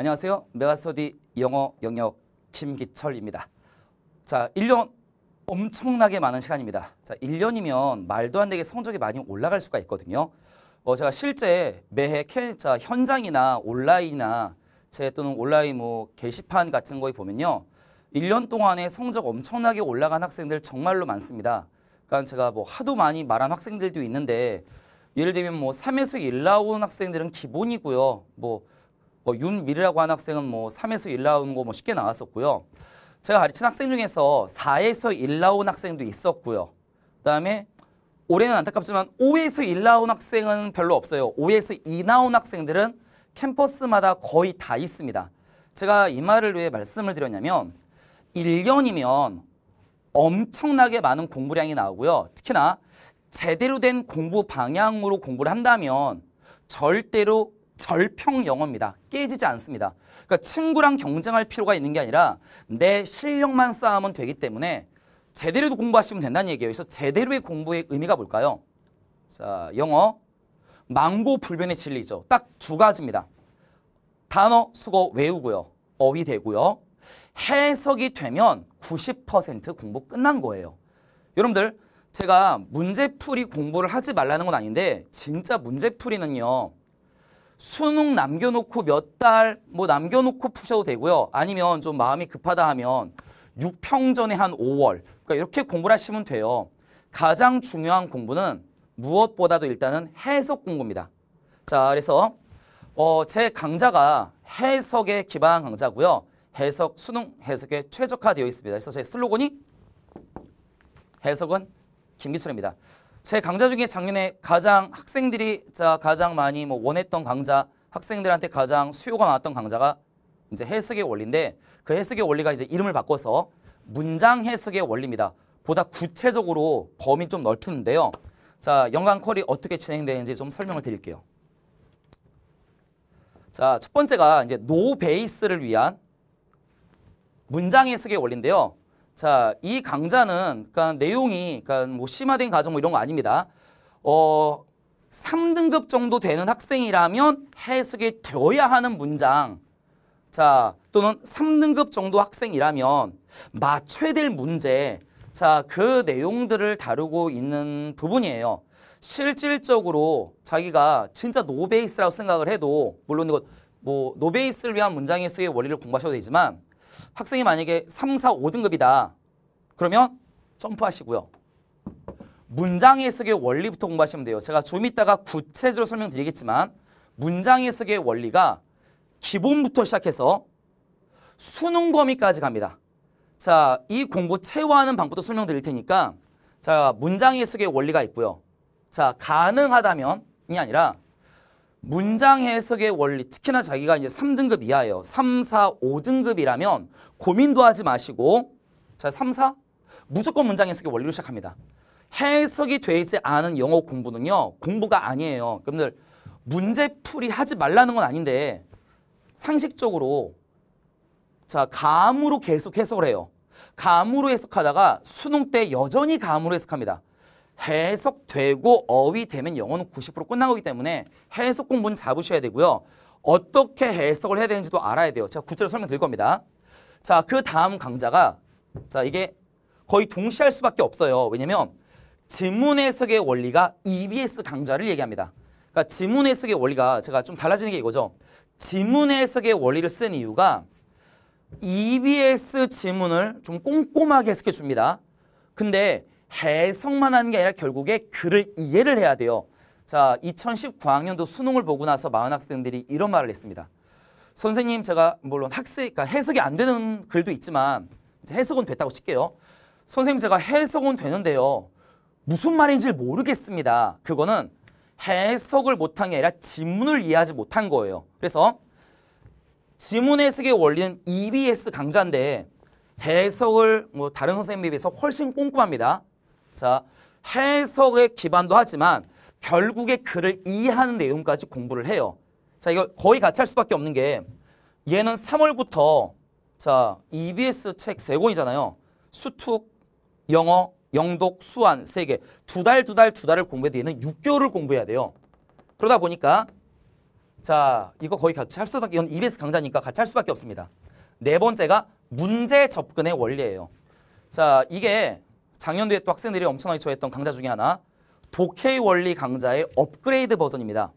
안녕하세요. 메가스터디 영어 영역 김기철입니다. 자, 1년 엄청나게 많은 시간입니다. 자, 1년이면 말도 안 되게 성적이 많이 올라갈 수가 있거든요. 어, 제가 실제 매해 캐, 자, 현장이나 온라인이나 제 또는 온라인 뭐 게시판 같은 거에 보면요. 1년 동안에 성적 엄청나게 올라간 학생들 정말로 많습니다. 그러니까 제가 뭐 하도 많이 말한 학생들도 있는데 예를 들면 뭐 3에서 1 나온 학생들은 기본이고요. 뭐뭐 윤미리라고 하는 학생은 뭐 3에서 1 나온 거뭐 쉽게 나왔었고요. 제가 가르친 학생 중에서 4에서 1 나온 학생도 있었고요. 그다음에 올해는 안타깝지만 5에서 1 나온 학생은 별로 없어요. 5에서 2 나온 학생들은 캠퍼스마다 거의 다 있습니다. 제가 이 말을 왜 말씀을 드렸냐면 1년이면 엄청나게 많은 공부량이 나오고요. 특히나 제대로 된 공부 방향으로 공부를 한다면 절대로 절평 영어입니다. 깨지지 않습니다. 그러니까 친구랑 경쟁할 필요가 있는 게 아니라 내 실력만 쌓으면 되기 때문에 제대로 공부하시면 된다는 얘기예요. 그래서 제대로의 공부의 의미가 뭘까요? 자, 영어 망고 불변의 진리죠. 딱 두 가지입니다. 단어, 수거 외우고요. 어휘 되고요. 해석이 되면 90% 공부 끝난 거예요. 여러분들 제가 문제풀이 공부를 하지 말라는 건 아닌데 진짜 문제풀이는요. 수능 남겨놓고 몇 달 뭐 남겨놓고 푸셔도 되고요. 아니면 좀 마음이 급하다 하면 6평 전에 한 5월 그러니까 이렇게 공부를 하시면 돼요. 가장 중요한 공부는 무엇보다도 일단은 해석 공부입니다. 자 그래서 어, 제 강좌가 해석에 기반한 강좌고요. 해석, 수능 해석에 최적화되어 있습니다. 그래서 제 슬로건이 해석은 김기철입니다. 제 강좌 중에 작년에 가장 학생들이 자 가장 많이 뭐 원했던 강좌, 학생들한테 가장 수요가 많았던 강좌가 이제 해석의 원리인데 그 해석의 원리가 이제 이름을 바꿔서 문장 해석의 원리입니다. 보다 구체적으로 범위 좀 넓히는데요. 자, 연관 쿼리 어떻게 진행되는지 좀 설명을 드릴게요. 자, 첫 번째가 이제 노 베이스를 위한 문장 해석의 원리인데요. 자, 이 강좌는 그러니까 내용이 그러니까 뭐 심화된 과정 뭐 이런 거 아닙니다. 어, 3등급 정도 되는 학생이라면 해석이 되어야 하는 문장 자 또는 3등급 정도 학생이라면 맞춰야 될 문제 자 그 내용들을 다루고 있는 부분이에요. 실질적으로 자기가 진짜 노베이스라고 생각을 해도 물론 이거 뭐 노베이스를 위한 문장의 쓰의 원리를 공부하셔도 되지만 학생이 만약에 3, 4, 5등급이다. 그러면 점프하시고요. 문장 해석의 원리부터 공부하시면 돼요. 제가 좀 이따가 구체적으로 설명드리겠지만 문장 해석의 원리가 기본부터 시작해서 수능 범위까지 갑니다. 자, 이 공부 체화하는 방법도 설명드릴 테니까 자, 문장 해석의 원리가 있고요. 자, 가능하다면이 아니라 문장 해석의 원리, 특히나 자기가 이제 3등급 이하예요. 3, 4, 5등급이라면 고민도 하지 마시고 자, 3, 4 무조건 문장 해석의 원리로 시작합니다. 해석이 되지 않은 영어 공부는요. 공부가 아니에요. 여러분들 문제풀이 하지 말라는 건 아닌데 상식적으로 자 감으로 계속 해석을 해요. 감으로 해석하다가 수능 때 여전히 감으로 해석합니다. 해석되고 어휘되면 영어는 90% 끝난 거기 때문에 해석 공부는 잡으셔야 되고요. 어떻게 해석을 해야 되는지도 알아야 돼요. 제가 구체로 적으 설명드릴 겁니다. 자, 그 다음 강좌가 자 이게 거의 동시에 할 수밖에 없어요. 왜냐면 지문 해석의 원리가 EBS 강좌를 얘기합니다. 그러니까 지문 해석의 원리가 제가 좀 달라지는 게 이거죠. 지문 해석의 원리를 쓴 이유가 EBS 지문을 좀 꼼꼼하게 해석해 줍니다. 근데 해석만 하는 게 아니라 결국에 글을 이해를 해야 돼요. 자, 2019학년도 수능을 보고 나서 많은 학생들이 이런 말을 했습니다. 선생님, 제가 물론 학생, 그러니까 해석이 안 되는 글도 있지만 해석은 됐다고 칠게요. 선생님, 제가 해석은 되는데요. 무슨 말인지 모르겠습니다. 그거는 해석을 못한 게 아니라 지문을 이해하지 못한 거예요. 그래서 지문 해석의 원리는 EBS 강좌인데 해석을 뭐 다른 선생님에 비해서 훨씬 꼼꼼합니다. 자, 해석의 기반도 하지만 결국에 글을 이해하는 내용까지 공부를 해요. 자, 이거 거의 같이 할 수밖에 없는 게 얘는 3월부터 자, EBS 책 세 권이잖아요. 수툭, 영어, 영독, 수안 세 개. 두 달, 두 달, 두 달을 공부해도 얘는 6개월을 공부해야 돼요. 그러다 보니까 자, 이거 거의 같이 할 수밖에 이건 EBS 강좌니까 같이 할 수밖에 없습니다. 네 번째가 문제 접근의 원리예요. 자, 이게 작년도에 또 학생들이 엄청나게 좋아했던 강좌 중에 하나 독해 의 원리 강좌의 업그레이드 버전입니다.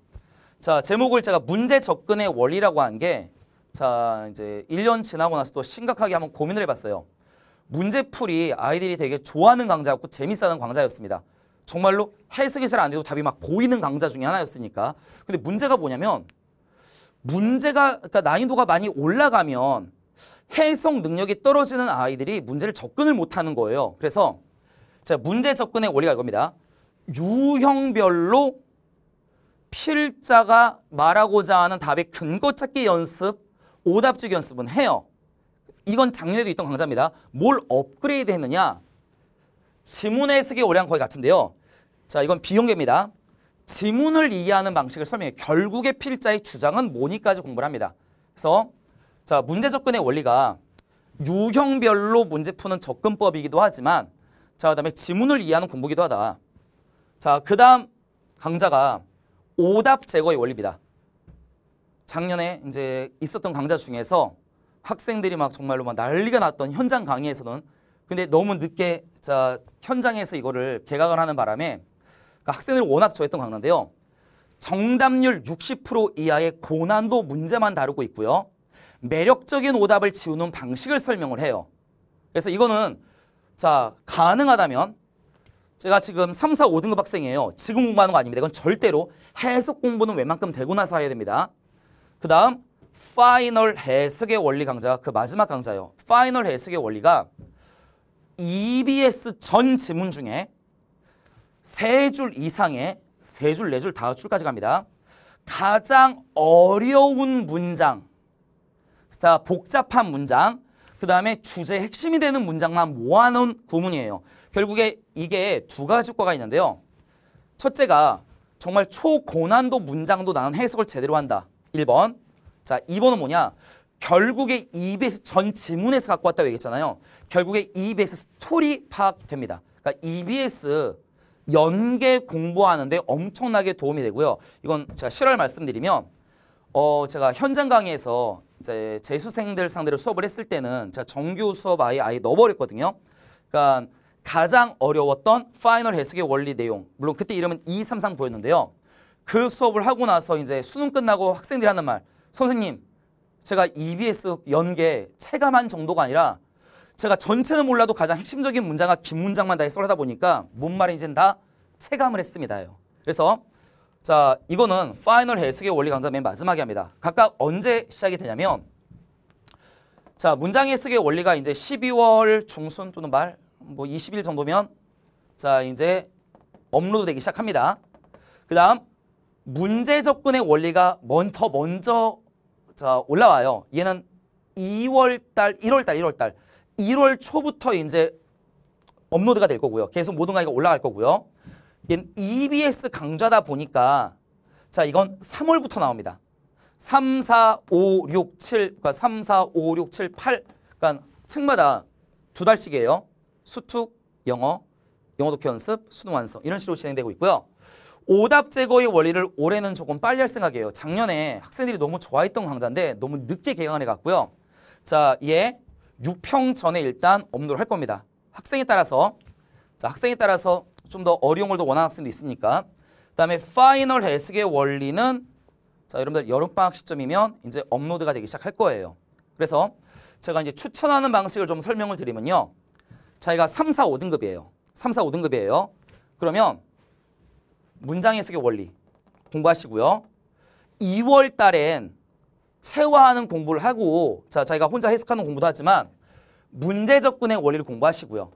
자 제목을 제가 문제 접근의 원리라고 한 게자 이제 1년 지나고 나서 또 심각하게 한번 고민을 해봤어요. 문제풀이 아이들이 되게 좋아하는 강좌였고 재밌어하는 강좌였습니다. 정말로 해석이 잘 안 돼도 답이 막 보이는 강좌 중에 하나였으니까. 근데 문제가 뭐냐면 문제가 그러니까 난이도가 많이 올라가면 해석 능력이 떨어지는 아이들이 문제를 접근을 못하는 거예요. 그래서 자, 문제 접근의 원리가 이겁니다. 유형별로 필자가 말하고자 하는 답의 근거 찾기 연습, 오답주기 연습은 해요. 이건 작년에도 있던 강좌입니다. 뭘 업그레이드 했느냐? 지문의 해석의 원리랑 거의 같은데요. 자, 이건 비용계입니다. 지문을 이해하는 방식을 설명해. 결국에 필자의 주장은 뭐니까지 공부를 합니다. 그래서 자 문제 접근의 원리가 유형별로 문제 푸는 접근법이기도 하지만 자, 그 다음에 지문을 이해하는 공부기도 하다. 자, 그 다음 강좌가 오답 제거의 원리입니다. 작년에 이제 있었던 강좌 중에서 학생들이 막 정말로 막 난리가 났던 현장 강의에서는 근데 너무 늦게 자 현장에서 이거를 개각을 하는 바람에 그러니까 학생들이 워낙 좋아했던 강의인데요 정답률 60% 이하의 고난도 문제만 다루고 있고요. 매력적인 오답을 지우는 방식을 설명을 해요. 그래서 이거는 자, 가능하다면 제가 지금 3, 4, 5등급 학생이에요. 지금 공부하는 거 아닙니다. 이건 절대로 해석 공부는 웬만큼 되고 나서 해야 됩니다. 그 다음 파이널 해석의 원리 강좌, 그 마지막 강좌요. 예 파이널 해석의 원리가 EBS 전 지문 중에 세 줄 이상의 세 줄, 네 줄, 다섯 줄까지 갑니다. 가장 어려운 문장, 자 복잡한 문장, 그 다음에 주제 핵심이 되는 문장만 모아놓은 구문이에요. 결국에 이게 두 가지 효과가 있는데요. 첫째가 정말 초고난도 문장도 나는 해석을 제대로 한다. 1번. 자, 2번은 뭐냐? 결국에 EBS 전 지문에서 갖고 왔다고 얘기했잖아요. 결국에 EBS 스토리 파악됩니다. 그러니까 EBS 연계 공부하는데 엄청나게 도움이 되고요. 이건 제가 실화를 말씀드리면 어 제가 현장 강의에서 이제 재수생들 상대로 수업을 했을 때는 제가 정규 수업 아예 아예 넣어버렸거든요. 그러니까 가장 어려웠던 파이널 해석의 원리 내용 물론 그때 이름은 2, 3, 3 부였는데요. 그 수업을 하고 나서 이제 수능 끝나고 학생들이 하는 말 선생님 제가 EBS 연계 체감한 정도가 아니라 제가 전체는 몰라도 가장 핵심적인 문장과 긴 문장만 다 써하다 보니까 뭔 말인지는 다 체감을 했습니다 그래서 자, 이거는 파이널 헬스의 원리 강좌 맨 마지막에 합니다. 각각 언제 시작이 되냐면 자, 문장 해석의 원리가 이제 12월 중순 또는 말 뭐 20일 정도면 자, 이제 업로드 되기 시작합니다. 그다음 문제 접근의 원리가 먼 더 먼저 자, 올라와요. 얘는 2월 달, 1월 달, 1월 달. 1월 초부터 이제 업로드가 될 거고요. 계속 모든 강의가 올라갈 거고요. 얘는 EBS 강좌다 보니까 자 이건 3월부터 나옵니다. 3, 4, 5, 6, 7 그러니까 3, 4, 5, 6, 7, 8 그러니까 책마다 두 달씩이에요. 수특, 영어, 영어 독해 연습, 수능 완성 이런 식으로 진행되고 있고요. 오답 제거의 원리를 올해는 조금 빨리 할 생각이에요. 작년에 학생들이 너무 좋아했던 강좌인데 너무 늦게 개강을 해갔고요. 자, 얘 6평 전에 일단 업로드할 겁니다. 학생에 따라서 자, 학생에 따라서 좀더 어려운 걸 더 원하는 학생도 있으니까. 그다음에 파이널 해석의 원리는 자 여러분들 여름방학 시점이면 이제 업로드가 되기 시작할 거예요. 그래서 제가 이제 추천하는 방식을 좀 설명을 드리면요. 자기가 3, 4, 5등급이에요. 3, 4, 5등급이에요. 그러면 문장 해석의 원리 공부하시고요. 2월 달엔 체화하는 공부를 하고 자 자기가 혼자 해석하는 공부도 하지만 문제 접근의 원리를 공부하시고요.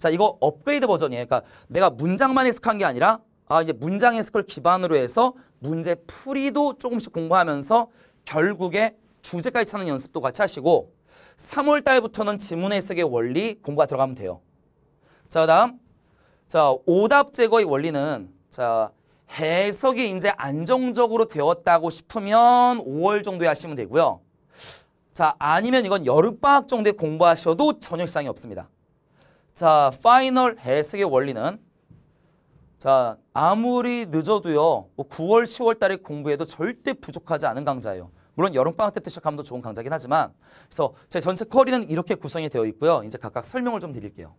자, 이거 업그레이드 버전이에요. 그러니까 내가 문장만 해석한 게 아니라 아, 이제 문장 해석을 기반으로 해서 문제 풀이도 조금씩 공부하면서 결국에 주제까지 찾는 연습도 같이 하시고 3월 달부터는 지문 해석의 원리 공부가 들어가면 돼요. 자, 그 다음. 자, 오답 제거의 원리는 자, 해석이 이제 안정적으로 되었다고 싶으면 5월 정도에 하시면 되고요. 자, 아니면 이건 여름방학 정도에 공부하셔도 전혀 시상이 없습니다. 자, 파이널 해석의 원리는 자, 아무리 늦어도요. 뭐 9월, 10월 달에 공부해도 절대 부족하지 않은 강좌예요. 물론 여름방학 때부터 시작하면 더 좋은 강좌긴 하지만 그래서 제 전체 커리는 이렇게 구성이 되어 있고요. 이제 각각 설명을 좀 드릴게요.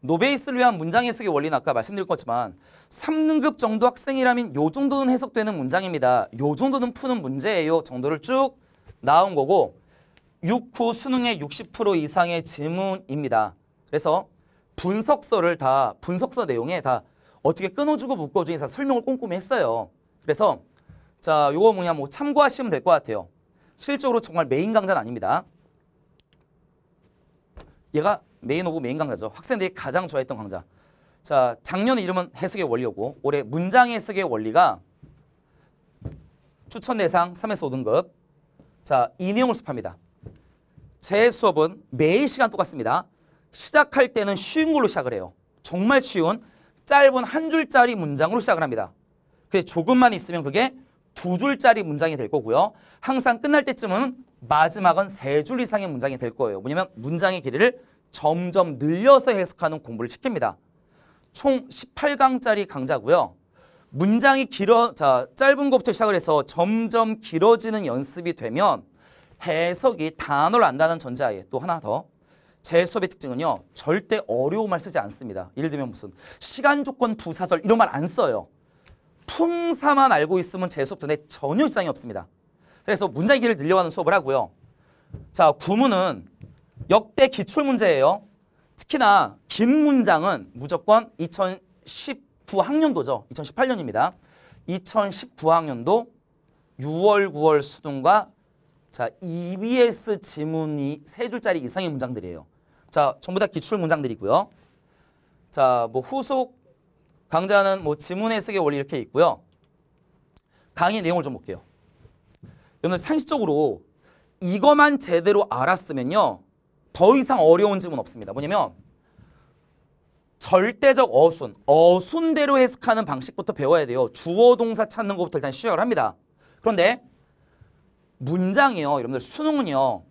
노베이스를 위한 문장 해석의 원리는 아까 말씀드린 거지만 3등급 정도 학생이라면 요 정도는 해석되는 문장입니다. 요 정도는 푸는 문제예요 정도를 쭉 나온 거고 6후 수능의 60% 이상의 질문입니다. 그래서 분석서를 다 분석서 내용에 다 어떻게 끊어주고 묶어주는 다 설명을 꼼꼼히 했어요. 그래서 자 요거 뭐냐 뭐 참고하시면 될 것 같아요. 실적으로 정말 메인 강좌는 아닙니다. 얘가 메인 오브 메인 강좌죠. 학생들이 가장 좋아했던 강좌. 자 작년에 이름은 해석의 원리고 올해 문장 해석의 원리가 추천 대상 3에서 5등급 자이 내용을 수합니다 제 수업은 매일 시간 똑같습니다. 시작할 때는 쉬운 걸로 시작을 해요. 정말 쉬운 짧은 한 줄짜리 문장으로 시작을 합니다. 그게 조금만 있으면 그게 두 줄짜리 문장이 될 거고요. 항상 끝날 때쯤은 마지막은 세 줄 이상의 문장이 될 거예요. 뭐냐면 문장의 길이를 점점 늘려서 해석하는 공부를 시킵니다. 총 18강짜리 강좌고요. 문장이 길어 자 짧은 것부터 시작을 해서 점점 길어지는 연습이 되면 해석이 단어를 안다는 전제하에 또 하나 더. 재 수업의 특징은요. 절대 어려운 말 쓰지 않습니다. 예를 들면 무슨 시간 조건 부사절 이런 말 안 써요. 품사만 알고 있으면 재 수업 전에 전혀 지장이 없습니다. 그래서 문장 길을 늘려가는 수업을 하고요. 자, 구문은 역대 기출문제예요. 특히나 긴 문장은 무조건 2019학년도죠. 2018년입니다. 2019학년도 6월, 9월 수능과 자, EBS 지문이 세 줄짜리 이상의 문장들이에요. 자, 전부 다 기출 문장들이고요. 자, 뭐 후속 강좌는 뭐 지문 해석의 원리 이렇게 있고요. 강의 내용을 좀 볼게요. 여러분 상식적으로 이거만 제대로 알았으면요. 더 이상 어려운 질문 없습니다. 뭐냐면 절대적 어순, 어순대로 해석하는 방식부터 배워야 돼요. 주어 동사 찾는 것부터 일단 시작을 합니다. 그런데 문장이요. 여러분들 수능은요.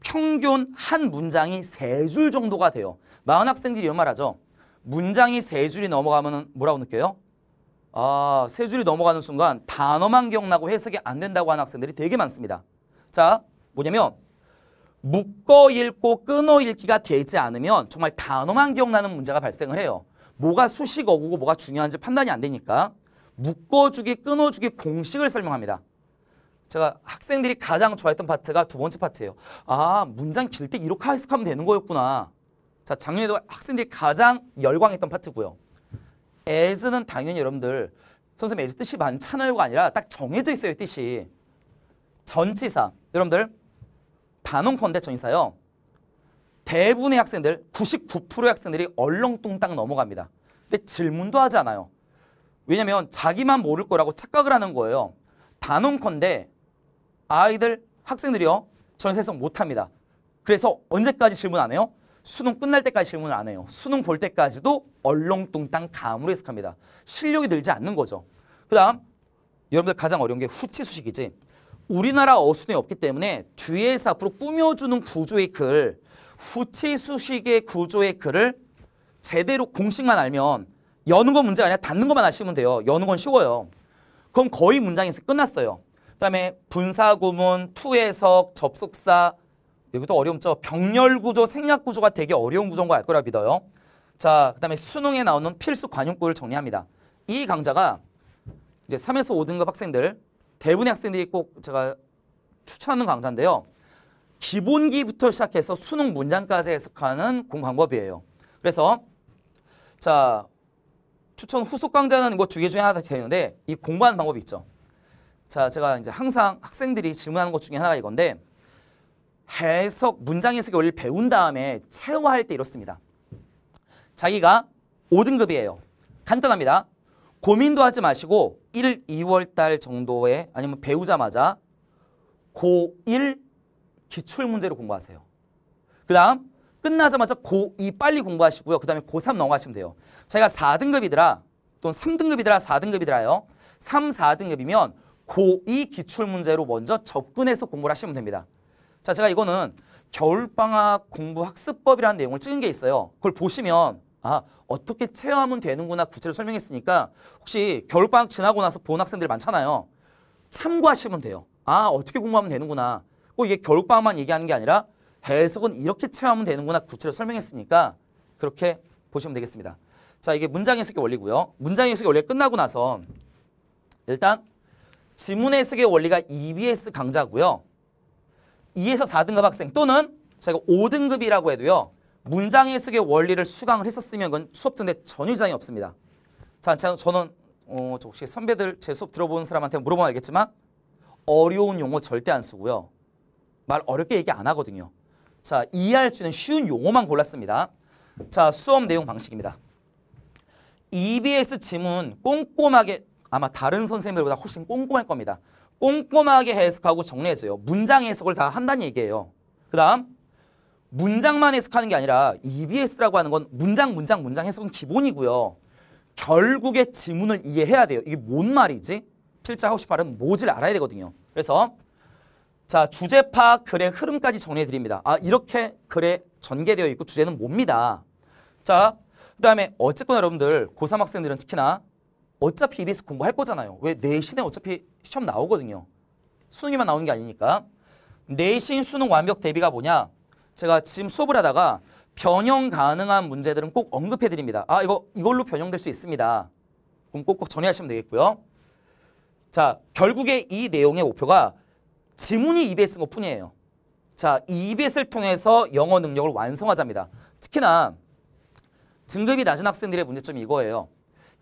평균 한 문장이 세 줄 정도가 돼요. 많은 학생들이 이런 말 하죠. 문장이 세 줄이 넘어가면 뭐라고 느껴요? 아, 세 줄이 넘어가는 순간 단어만 기억나고 해석이 안 된다고 하는 학생들이 되게 많습니다. 자, 뭐냐면 묶어 읽고 끊어 읽기가 되지 않으면 정말 단어만 기억나는 문제가 발생을 해요. 뭐가 수식어구고 뭐가 중요한지 판단이 안 되니까 묶어주기, 끊어주기 공식을 설명합니다. 제가 학생들이 가장 좋아했던 파트가 두 번째 파트예요. 아 문장 길 때 이렇게 해석하면 되는 거였구나. 자 작년에도 학생들이 가장 열광했던 파트고요. as는 당연히 여러분들 선생님 as 뜻이 많잖아요가 아니라 딱 정해져 있어요 뜻이. 전치사 여러분들 단원컨대 전치사요. 대부분의 학생들 99%의 학생들이 얼렁뚱땅 넘어갑니다. 근데 질문도 하지 않아요. 왜냐면 자기만 모를 거라고 착각을 하는 거예요. 단언컨대 아이들, 학생들이요. 전세성 못합니다. 그래서 언제까지 질문 안 해요? 수능 끝날 때까지 질문을 안 해요. 수능 볼 때까지도 얼렁뚱땅 감으로 해석합니다. 실력이 늘지 않는 거죠. 그 다음 여러분들 가장 어려운 게 후치 수식이지. 우리나라 어순이 없기 때문에 뒤에서 앞으로 꾸며주는 구조의 글, 후치 수식의 구조의 글을 제대로 공식만 알면 여는 건 문제가 아니라 닫는 것만 아시면 돼요. 여는 건 쉬워요. 그럼 거의 문장에서 끝났어요. 그다음에 분사구문, 투해석, 접속사 여기도 어려움죠. 병렬구조, 생략구조가 되게 어려운 구조인 거 알 거라 믿어요. 자, 그다음에 수능에 나오는 필수 관용구를 정리합니다. 이 강좌가 이제 3에서 5등급 학생들 대부분의 학생들이 꼭 제가 추천하는 강좌인데요. 기본기부터 시작해서 수능 문장까지 해석하는 공 방법이에요. 그래서 자 추천 후속 강좌는 이거 뭐 두 개 중에 하나 되는데 이 공부하는 방법이 있죠. 자, 제가 이제 항상 학생들이 질문하는 것 중에 하나가 이건데 해석, 문장 해석의 원리를 배운 다음에 체화할 때 이렇습니다. 자기가 5등급이에요. 간단합니다. 고민도 하지 마시고 1, 2월 달 정도에 아니면 배우자마자 고1 기출문제로 공부하세요. 그 다음 끝나자마자 고2 빨리 공부하시고요. 그 다음에 고3 넘어가시면 돼요. 자기가 4등급이더라 또는 3등급이더라 4등급이더라요. 3, 4등급이면 고2 기출문제로 먼저 접근해서 공부를 하시면 됩니다. 자, 제가 이거는 겨울방학 공부학습법이라는 내용을 찍은 게 있어요. 그걸 보시면 아, 어떻게 체험하면 되는구나 구체로 설명했으니까 혹시 겨울방학 지나고 나서 본 학생들 많잖아요. 참고하시면 돼요. 아, 어떻게 공부하면 되는구나. 꼭 이게 겨울방학만 얘기하는 게 아니라 해석은 이렇게 체험하면 되는구나 구체로 설명했으니까 그렇게 보시면 되겠습니다. 자, 이게 문장 해석의 원리고요. 문장 해석의 원리 끝나고 나서 일단 지문의 해석의 원리가 EBS 강좌고요. 2에서 4등급 학생 또는 제가 5등급이라고 해도요. 문장 해석의 원리를 수강을 했었으면 그건 수업 듣는 전혀 이상이 없습니다. 자, 저는 어, 혹시 선배들 제 수업 들어보 사람한테 물어보면 알겠지만 어려운 용어 절대 안 쓰고요. 말 어렵게 얘기 안 하거든요. 자, 이해할 수 있는 쉬운 용어만 골랐습니다. 자, 수업 내용 방식입니다. EBS 지문 꼼꼼하게 아마 다른 선생님들보다 훨씬 꼼꼼할 겁니다. 꼼꼼하게 해석하고 정리해줘요. 문장 해석을 다 한다는 얘기예요. 그 다음 문장만 해석하는 게 아니라 EBS라고 하는 건 문장, 문장, 문장 해석은 기본이고요. 결국에 지문을 이해해야 돼요. 이게 뭔 말이지? 필자 하고 싶은 말은 뭐지를 알아야 되거든요. 그래서 자 주제 파악, 글의 흐름까지 정리해드립니다. 아 이렇게 글에 전개되어 있고 주제는 뭡니다. 자, 그 다음에 어쨌거나 여러분들 고3 학생들은 특히나 어차피 EBS 공부할 거잖아요. 왜 내신에 어차피 시험 나오거든요. 수능에만 나오는 게 아니니까. 내신 수능 완벽 대비가 뭐냐? 제가 지금 수업을 하다가 변형 가능한 문제들은 꼭 언급해 드립니다. 아, 이거 이걸로 변형될 수 있습니다. 그럼 꼭꼭 전해하시면 되겠고요. 자, 결국에 이 내용의 목표가 지문이 EBS인 것 뿐이에요. 자, 이 EBS를 통해서 영어 능력을 완성하자입니다. 특히나 등급이 낮은 학생들의 문제점이 이거예요.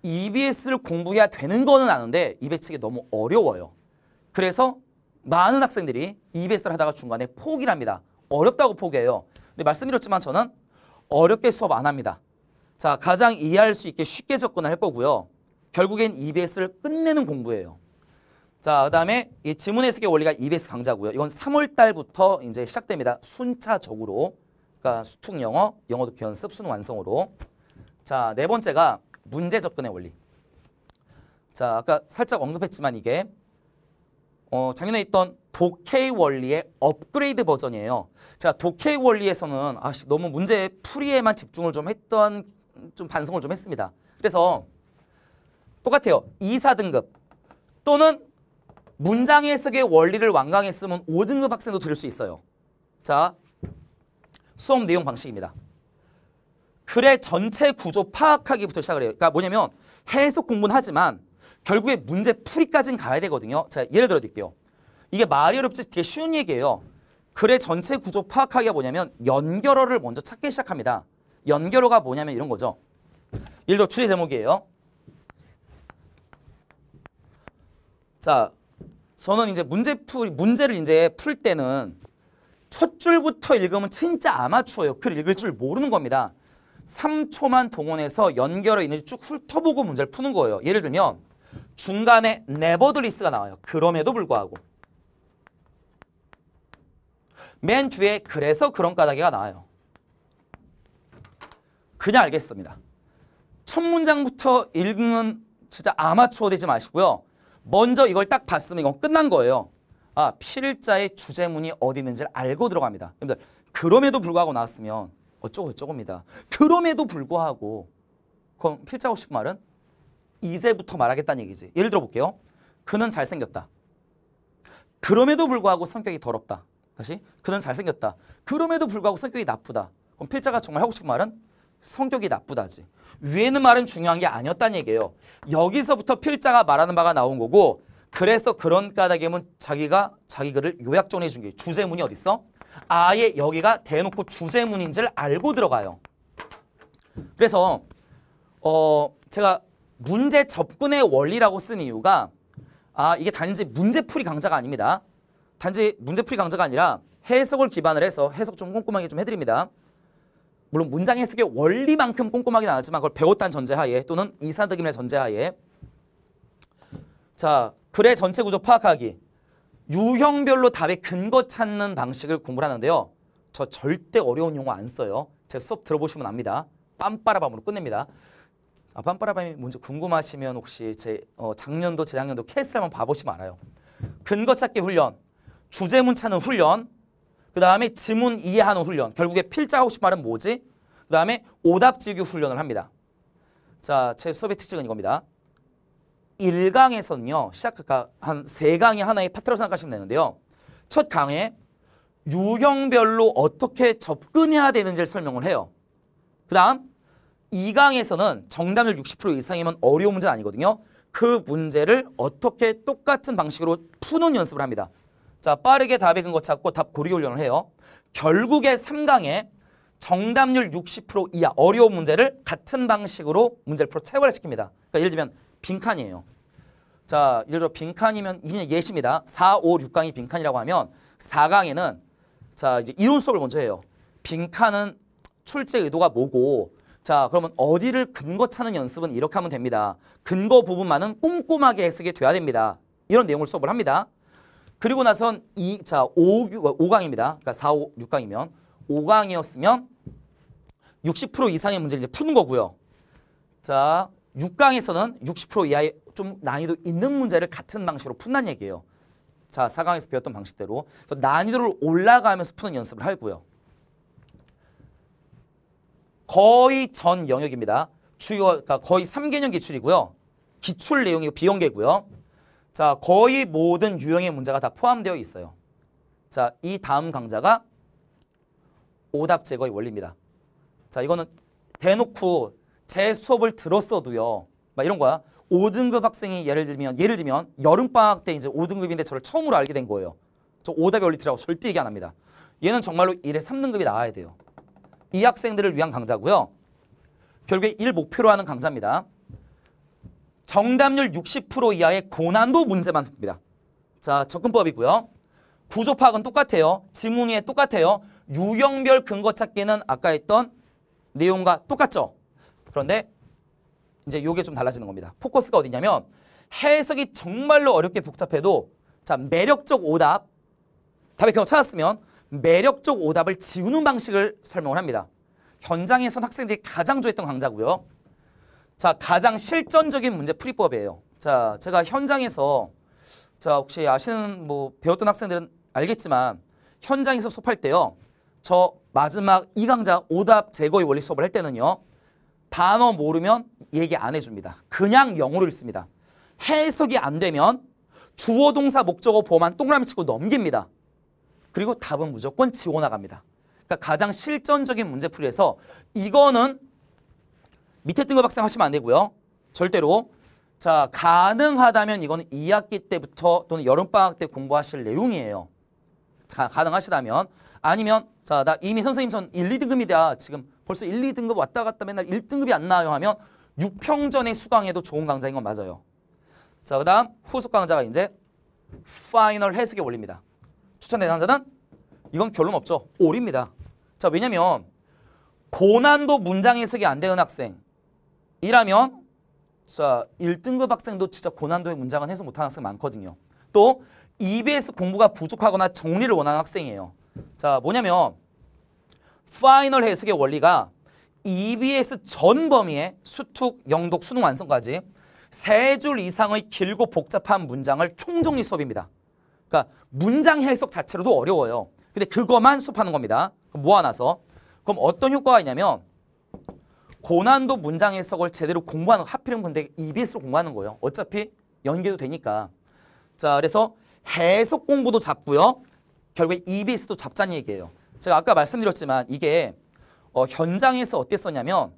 EBS를 공부해야 되는 거는 아는데 e 에 s 책이 너무 어려워요. 그래서 많은 학생들이 EBS를 하다가 중간에 포기를 합니다. 어렵다고 포기해요. 근데 말씀드렸지만 저는 어렵게 수업 안 합니다. 자, 가장 이해할 수 있게 쉽게 접근을 할 거고요. 결국엔 EBS를 끝내는 공부예요. 자, 그다음에 이 지문 해석의 원리가 EBS 강좌고요. 이건 3월 달부터 이제 시작됩니다. 순차적으로. 그러니까 수특 영어, 영어독해 연습, 수능 완성으로. 자, 네 번째가 문제 접근의 원리. 자, 아까 살짝 언급했지만 이게 어, 작년에 있던 독해 원리의 업그레이드 버전이에요. 자, 독해 원리에서는 아 너무 문제 풀이에만 집중을 좀 했던 좀 반성을 좀 했습니다. 그래서 똑같아요. 2, 4등급 또는 문장 해석의 원리를 완강히 쓰면 5등급 학생도 들을 수 있어요. 자, 수업 내용 방식입니다. 글의 전체 구조 파악하기부터 시작을 해요. 그러니까 뭐냐면 해석 공부는 하지만 결국에 문제 풀이까지는 가야 되거든요. 자, 예를 들어 드릴게요. 이게 말이 어렵지 되게 쉬운 얘기예요. 글의 전체 구조 파악하기가 뭐냐면 연결어를 먼저 찾기 시작합니다. 연결어가 뭐냐면 이런 거죠. 예를 들어 주제 제목이에요. 자, 저는 이제 문제 풀, 문제를 이제 풀 때는 첫 줄부터 읽으면 진짜 아마추어요글 읽을 줄 모르는 겁니다. 3초만 동원해서 연결어 있는지 쭉 훑어보고 문제를 푸는 거예요. 예를 들면 중간에 네버들리스가 나와요. 그럼에도 불구하고. 맨 뒤에 그래서 그런 까닭이가 나와요. 그냥 알겠습니다. 첫 문장부터 읽는 진짜 아마추어 되지 마시고요. 먼저 이걸 딱 봤으면 이건 끝난 거예요. 아, 필자의 주제문이 어디 있는지를 알고 들어갑니다. 여러분들 그럼에도 불구하고 나왔으면 어쩌고저쩌고입니다. 그럼에도 불구하고 그럼 필자고 싶은 말은 이제부터 말하겠다는 얘기지. 예를 들어볼게요. 그는 잘생겼다. 그럼에도 불구하고 성격이 더럽다. 다시 그는 잘생겼다. 그럼에도 불구하고 성격이 나쁘다. 그럼 필자가 정말 하고 싶은 말은 성격이 나쁘다지. 위에는 말은 중요한 게 아니었다는 얘기예요. 여기서부터 필자가 말하는 바가 나온 거고 그래서 그런 까닭이면 자기가 자기 글을 요약 정리해 준게 주제문이 어디 있어? 아예 여기가 대놓고 주제문인 지를 알고 들어가요. 그래서 어 제가 문제 접근의 원리라고 쓴 이유가 아 이게 단지 문제풀이 강좌가 아닙니다. 단지 문제풀이 강좌가 아니라 해석을 기반을 해서 해석 좀 꼼꼼하게 좀 해드립니다. 물론 문장 해석의 원리만큼 꼼꼼하게 나왔지만 그걸 배웠다는 전제하에 또는 이사득임의 전제하에 자 글의 전체 구조 파악하기 유형별로 답의 근거 찾는 방식을 공부를 하는데요. 저 절대 어려운 용어 안 써요. 제 수업 들어보시면 압니다. 빰빠라밤으로 끝냅니다. 아, 빰빠라밤이 뭔지 궁금하시면 혹시 제 어, 작년도 재작년도 케이스를 한번 봐보시면 알아요. 근거 찾기 훈련, 주제문 찾는 훈련, 그 다음에 지문 이해하는 훈련, 결국에 필자하고 싶은 말은 뭐지? 그 다음에 오답 지기 훈련을 합니다. 자, 제 수업의 특징은 이겁니다. 1강에서는요. 시작 한 3강이 하나의 파트라고 생각하시면 되는데요. 첫 강에 유형별로 어떻게 접근해야 되는지를 설명을 해요. 그 다음 2강에서는 정답률 60% 이상이면 어려운 문제는 아니거든요. 그 문제를 어떻게 똑같은 방식으로 푸는 연습을 합니다. 자 빠르게 답에 근거 찾고 답 고르기 훈련을 해요. 결국에 3강에 정답률 60% 이하 어려운 문제를 같은 방식으로 문제를 풀어 체벌시킵니다. 그러니까 예를 들면 빈칸이에요. 자, 예를 들어 빈칸이면 이게 예시입니다. 4, 5, 6강이 빈칸이라고 하면 4강에는 자, 이제 이론 수업을 먼저 해요. 빈칸은 출제 의도가 뭐고 자, 그러면 어디를 근거 찾는 연습은 이렇게 하면 됩니다. 근거 부분만은 꼼꼼하게 해석이 돼야 됩니다. 이런 내용을 수업을 합니다. 그리고 나선 이, 자, 5, 5강입니다. 그러니까 4, 5, 6강이면 5강이었으면 60% 이상의 문제를 이제 푸는 거고요. 자, 6강에서는 60% 이하의 좀 난이도 있는 문제를 같은 방식으로 푼다는 얘기예요. 자, 4강에서 배웠던 방식대로 난이도를 올라가면서 푸는 연습을 하고요. 거의 전 영역입니다. 주요 그러니까 거의 3개년 기출이고요. 기출 내용이 비영계고요. 자, 거의 모든 유형의 문제가 다 포함되어 있어요. 자, 이 다음 강좌가 오답 제거의 원리입니다. 자, 이거는 대놓고 제 수업을 들었어도요. 막 이런 거야. 5등급 학생이 예를 들면 예를 들면 여름방학 때 이제 5등급인데 저를 처음으로 알게 된 거예요. 저 오답이 올리트라고 절대 얘기 안 합니다. 얘는 정말로 1에 3등급이 나와야 돼요. 이 학생들을 위한 강좌고요. 결국에 1 목표로 하는 강좌입니다. 정답률 60% 이하의 고난도 문제만 봅니다. 자, 접근법이고요. 구조 파악은 똑같아요. 지문 위에 똑같아요. 유형별 근거 찾기는 아까 했던 내용과 똑같죠? 그런데 이제 요게 좀 달라지는 겁니다. 포커스가 어디냐면 해석이 정말로 어렵게 복잡해도 자 매력적 오답 답에 그거 찾았으면 매력적 오답을 지우는 방식을 설명을 합니다. 현장에선 학생들이 가장 좋아했던 강좌고요. 자 가장 실전적인 문제 풀이법이에요. 자 제가 현장에서 자 혹시 아시는 뭐 배웠던 학생들은 알겠지만 현장에서 수업할 때요. 저 마지막 이 강좌 오답 제거의 원리 수업을 할 때는요. 단어 모르면 얘기 안 해줍니다. 그냥 영어로읽습니다 해석이 안 되면 주어 동사 목적어 보만 동그라미 치고 넘깁니다. 그리고 답은 무조건 지워 나갑니다. 그러니까 가장 실전적인 문제풀이에서 이거는 밑에 뜬 거 박생 하시면 안 되고요. 절대로 자 가능하다면 이거는 2학기 때부터 또는 여름방학 때 공부하실 내용이에요. 자, 가능하시다면 아니면 자 나 이미 선생님 전 1, 2등급이다. 지금 벌써 1, 2등급 왔다 갔다 맨날 1등급이 안 나와요 하면 6평전에 수강해도 좋은 강좌인 건 맞아요. 자, 그 다음 후속 강좌가 이제 파이널 해석에올립니다 추천 대상자는 이건 결론 없죠. 올입니다. 자, 왜냐면 고난도 문장 해석이 안 되는 학생이라면 자, 1등급 학생도 진짜 고난도의 문장은 해석 못하는 학생 많거든요. 또 e 에 s 공부가 부족하거나 정리를 원하는 학생이에요. 자, 뭐냐면 파이널 해석의 원리가 EBS 전 범위의 수특 영독, 수능 완성까지 세 줄 이상의 길고 복잡한 문장을 총정리 수업입니다. 그러니까 문장 해석 자체로도 어려워요. 근데 그거만 수업하는 겁니다. 모아놔서. 뭐 그럼 어떤 효과가 있냐면 고난도 문장 해석을 제대로 공부하는 하필이 근데 EBS로 공부하는 거예요. 어차피 연계도 되니까. 자, 그래서 해석 공부도 잡고요. 결국에 EBS도 잡짠얘기예요. 제가 아까 말씀드렸지만 이게 어, 현장에서 어땠었냐면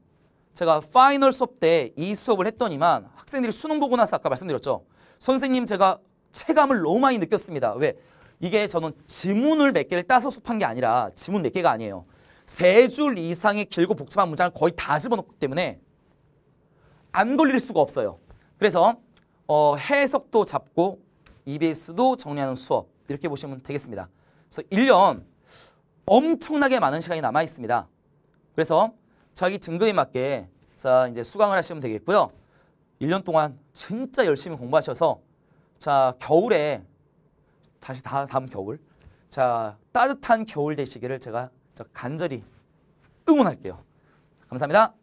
제가 파이널 수업 때 이 수업을 했더니만 학생들이 수능 보고 나서 아까 말씀드렸죠. 선생님 제가 체감을 너무 많이 느꼈습니다. 왜? 이게 저는 지문을 몇 개를 따서 수업한 게 아니라 지문 몇 개가 아니에요. 세 줄 이상의 길고 복잡한 문장을 거의 다 집어넣기 때문에 안 걸릴 수가 없어요. 그래서 어, 해석도 잡고 EBS도 정리하는 수업 이렇게 보시면 되겠습니다. 그래서 1년 엄청나게 많은 시간이 남아 있습니다. 그래서 자기 등급에 맞게 자 이제 수강을 하시면 되겠고요. 1년 동안 진짜 열심히 공부하셔서 자 겨울에 다시 다, 다음 겨울 자 따뜻한 겨울 되시기를 제가 간절히 응원할게요. 감사합니다.